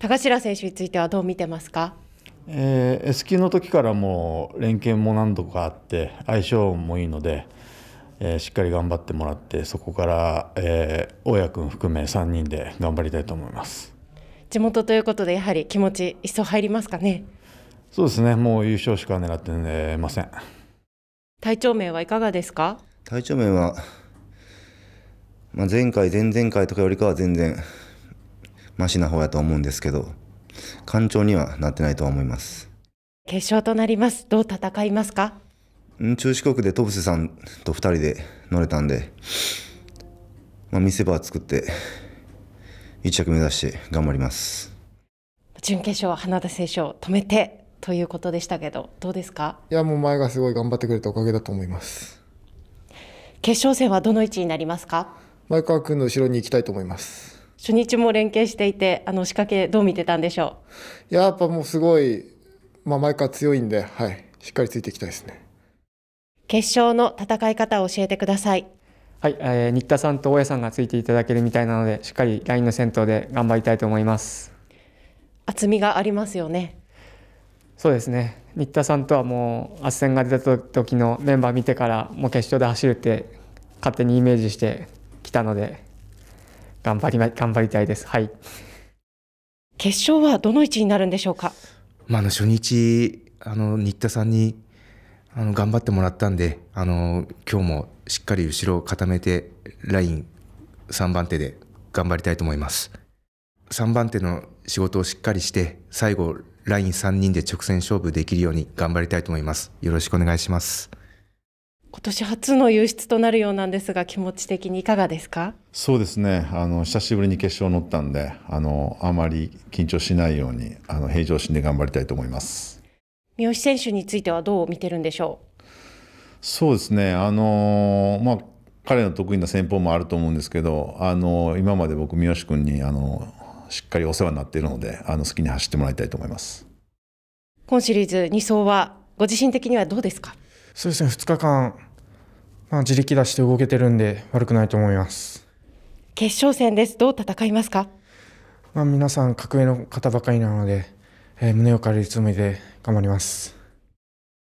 高城選手についてはどう見てますか、えー、S 級の時からも連携も何度かあって相性もいいので、えー、しっかり頑張ってもらってそこから、えー、大家君含め3人で頑張りたいと思います地元ということでやはり気持ち一層入りますかねそうですねもう優勝しか狙ってません体調面はいかがですか体調面は、まあ、前回前々回とかよりかは全然マシな方やと思うんですけど干潮にはなってないとは思います決勝となりますどう戦いますか中四国で戸伏さんと2人で乗れたんで、まあ、見せ場作って1着目指して頑張ります準決勝は花田選手を止めてということでしたけどどうですかいやもう前がすごい頑張ってくれたおかげだと思います決勝戦はどの位置になりますか前川君の後ろに行きたいと思います初日も連携していてあの仕掛けどう見てたんでしょういややっぱもうすごい、まあ、前から強いんで、はい、しっかりついていきたいですね決勝の戦い方を教えてくださいはい、えー、新田さんと大家さんがついていただけるみたいなのでしっかりラインの先頭で頑張りたいと思います厚みがありますよねそうですね新田さんとはもう斡旋が出た時のメンバー見てからもう決勝で走るって勝手にイメージしてきたので頑張りま頑張りたいです。はい。決勝はどの位置になるんでしょうか。まあの初日あの新田さんにあの頑張ってもらったんで、あの今日もしっかり後ろを固めてライン3番手で頑張りたいと思います。3番手の仕事をしっかりして最後ライン3人で直線勝負できるように頑張りたいと思います。よろしくお願いします。今年初の輸出となるようなんですが、気持ち的にいかがですかそうですねあの、久しぶりに決勝乗ったんで、あのあまり緊張しないように、あの平常心で頑張りたいと思います三好選手については、どう見てるんでしょうそうですね、あのまあ、彼の得意な戦法もあると思うんですけど、あの今まで僕、三好君にあのしっかりお世話になっているので、あの好きに走ってもらいたいと思います今シリーズ2走は、ご自身的にはどうですかそうですね2日間まあ、自力出して動けてるんで悪くないと思います決勝戦ですどう戦いますか、まあ、皆さん格上の方ばかりなので、えー、胸を借りるつもりで頑張ります